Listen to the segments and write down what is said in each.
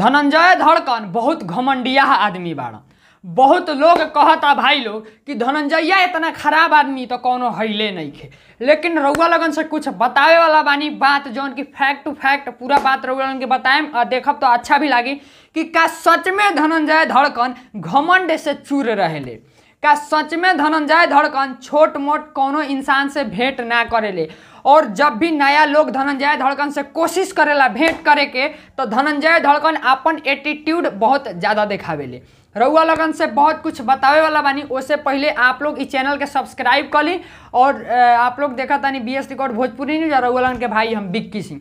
धनंजय धड़कन बहुत घमंडिया आदमी बाड़ बहुत लोग कहता भाई लोग कि धनंजया इतना खराब आदमी तो कौनो हैले नहीं खे लेकिन रउआ लगन से कुछ बतावे वाला बानी बात जौन की फैक्ट टू फैक्ट पूरा बात रउआ लगन के बताएं और देखब तो अच्छा भी लगी कि का सच में धनंजय धड़कन घमंड से चूर ले का सच में धनंजय धड़कन छोट मोट कोनो इंसान से भेंट ना करेले और जब भी नया लोग धनंजय धड़कन से कोशिश करेला भेंट करे के तो धनंजय धड़कन अपन एटीट्यूड बहुत ज़्यादा दिखावेले रउआ लगन से बहुत कुछ बतावे वाला बानी उससे पहले आप लोग इस चैनल के सब्सक्राइब कर ली और आप लोग देखा नहीं B S record Bhojpuri news और रउआ लगन के भाई हम बिक्की सिंह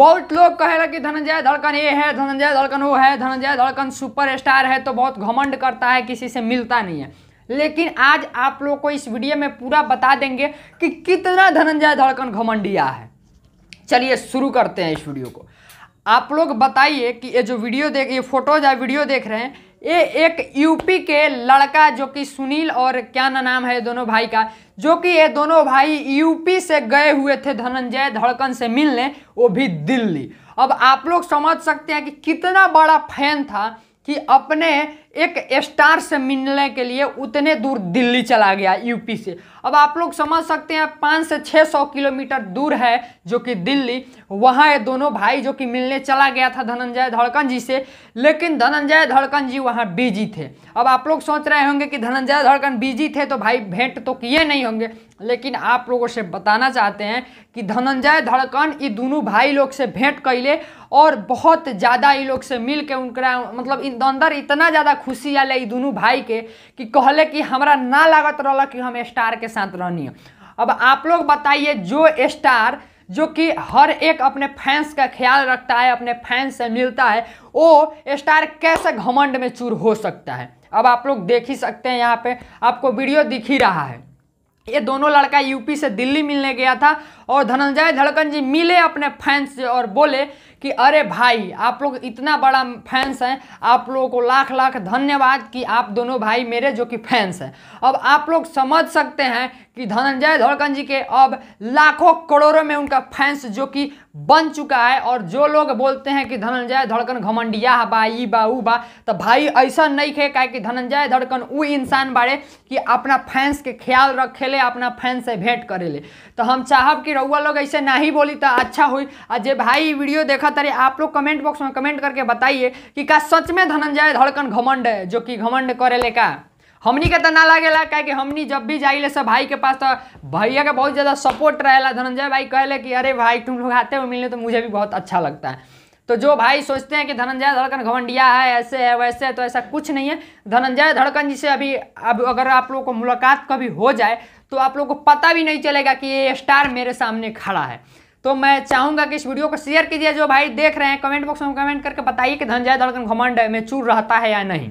बहुत लोग रहे कि धनंजय धड़कन ये है धनंजय धड़कन वो है धनंजय धड़कन सुपर स्टार है तो बहुत घमंड करता है किसी से मिलता नहीं है लेकिन आज आप लोग को इस वीडियो में पूरा बता देंगे कि कितना धनंजय धड़कन घमंडिया है चलिए शुरू करते हैं इस वीडियो को आप लोग बताइए कि ये जो वीडियो देख ये फोटोज या वीडियो देख रहे हैं ये एक यूपी के लड़का जो कि सुनील और क्या ना नाम है दोनों भाई का जो कि ये दोनों भाई यूपी से गए हुए थे धनंजय धड़कन से मिलने वो भी दिल्ली अब आप लोग समझ सकते हैं कि कितना बड़ा फैन था कि अपने एक स्टार से मिलने के लिए उतने दूर दिल्ली चला गया यूपी से अब आप लोग समझ सकते हैं पाँच से छः सौ किलोमीटर दूर है जो कि दिल्ली वहाँ ये दोनों भाई जो कि मिलने चला गया था धनंजय धड़कन जी से लेकिन धनंजय धड़कन जी वहाँ बिजी थे अब आप लोग सोच रहे होंगे कि धनंजय धड़कन बिजी थे तो भाई भेंट तो किए नहीं होंगे लेकिन आप लोगों से बताना चाहते हैं कि धनंजय धड़कन ये दोनों भाई लोग से भेंट कैले और बहुत ज़्यादा ये लोग से मिल के उनका मतलब इन अंदर इतना ज़्यादा खुशी आल ये दोनों भाई के कि कहले कि हमारा ना लागत रहा कि हम स्टार के साथ रहनी अब आप लोग बताइए जो स्टार जो कि हर एक अपने फैंस का ख्याल रखता है अपने फैंस से मिलता है वो स्टार कैसे घमंड में चूर हो सकता है अब आप लोग देख ही सकते हैं यहाँ पे आपको वीडियो दिख ही रहा है ये दोनों लड़का यूपी से दिल्ली मिलने गया था और धनंजय धड़कन जी मिले अपने फैंस से और बोले कि अरे भाई आप लोग इतना बड़ा फैंस हैं आप लोगों को लाख लाख धन्यवाद कि आप दोनों भाई मेरे जो कि फैंस हैं अब आप लोग समझ सकते हैं कि धनंजय धड़कन जी के अब लाखों करोड़ों में उनका फैंस जो कि बन चुका है और जो लोग बोलते हैं कि धनंजय धड़कन घमंडिया बा ई बा ऊ बा तो भाई ऐसा नहीं खे क्या कि धनंजय धड़कन वो इंसान बाड़े कि अपना फैंस के ख्याल रखे ले अपना फैंस से भेंट करेले तो हम चाहब कि रउआ लोग ऐसे ना ही बोली तो अच्छा हुई आ जे भाई वीडियो देखा तारी आप लोग कमेंट बॉक्स में कमेंट करके बताइए कि का सच में धनंजय धड़कन घमंड है जो कि घमंड करेले का हमनी के तो ना लागेला क्या कि हमनी जब भी जाइले सब भाई के पास तो भैया का बहुत ज़्यादा सपोर्ट रहेला धनंजय भाई कहले कि अरे भाई तुम लोग आते हो मिलने तो मुझे भी बहुत अच्छा लगता है तो जो भाई सोचते हैं कि धनंजय धड़कन घमंडिया है ऐसे है वैसे है तो ऐसा कुछ नहीं है धनंजय धड़कन जी से अभी अब अगर आप लोगों को मुलाकात कभी हो जाए तो आप लोगों को पता भी नहीं चलेगा कि ये स्टार मेरे सामने खड़ा है तो मैं चाहूंगा कि इस वीडियो को शेयर कीजिए जो भाई देख रहे हैं कमेंट बॉक्स में कमेंट करके बताइए कि धनजय धड़कन घमंड में चूर रहता है या नहीं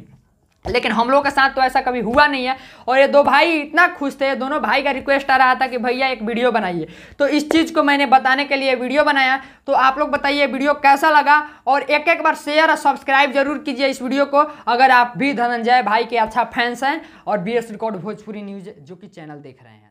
लेकिन हम लोग के साथ तो ऐसा कभी हुआ नहीं है और ये दो भाई इतना खुश थे दोनों भाई का रिक्वेस्ट आ रहा था कि भैया एक वीडियो बनाइए तो इस चीज़ को मैंने बताने के लिए वीडियो बनाया तो आप लोग बताइए वीडियो कैसा लगा और एक एक बार शेयर और सब्सक्राइब जरूर कीजिए इस वीडियो को अगर आप भी धनंजय भाई के अच्छा फैंस हैं और B S record Bhojpuri news जो कि चैनल देख रहे हैं